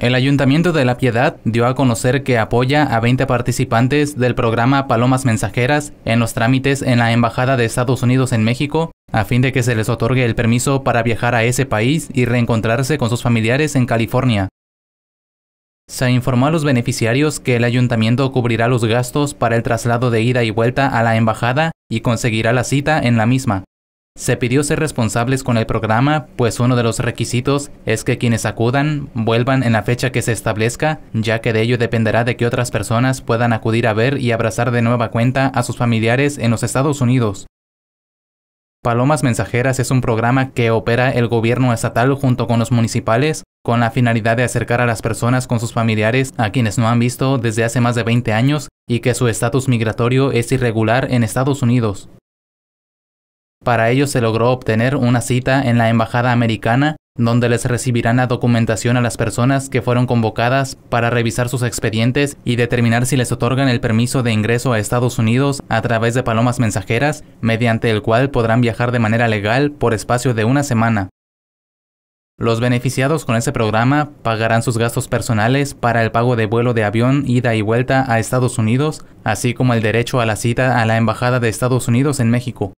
El Ayuntamiento de La Piedad dio a conocer que apoya a 20 participantes del programa Palomas Mensajeras en los trámites en la Embajada de Estados Unidos en México a fin de que se les otorgue el permiso para viajar a ese país y reencontrarse con sus familiares en California. Se informó a los beneficiarios que el ayuntamiento cubrirá los gastos para el traslado de ida y vuelta a la embajada y conseguirá la cita en la misma. Se pidió ser responsables con el programa, pues uno de los requisitos es que quienes acudan vuelvan en la fecha que se establezca, ya que de ello dependerá de que otras personas puedan acudir a ver y abrazar de nueva cuenta a sus familiares en los Estados Unidos. Palomas Mensajeras es un programa que opera el gobierno estatal junto con los municipales con la finalidad de acercar a las personas con sus familiares a quienes no han visto desde hace más de 20 años y que su estatus migratorio es irregular en Estados Unidos. Para ello se logró obtener una cita en la Embajada Americana, donde les recibirán la documentación a las personas que fueron convocadas para revisar sus expedientes y determinar si les otorgan el permiso de ingreso a Estados Unidos a través de palomas mensajeras, mediante el cual podrán viajar de manera legal por espacio de una semana. Los beneficiados con ese programa pagarán sus gastos personales para el pago de vuelo de avión ida y vuelta a Estados Unidos, así como el derecho a la cita a la Embajada de Estados Unidos en México.